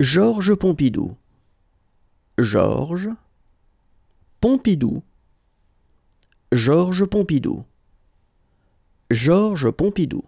Georges Pompidou. Georges Pompidou. Georges Pompidou. Georges Pompidou.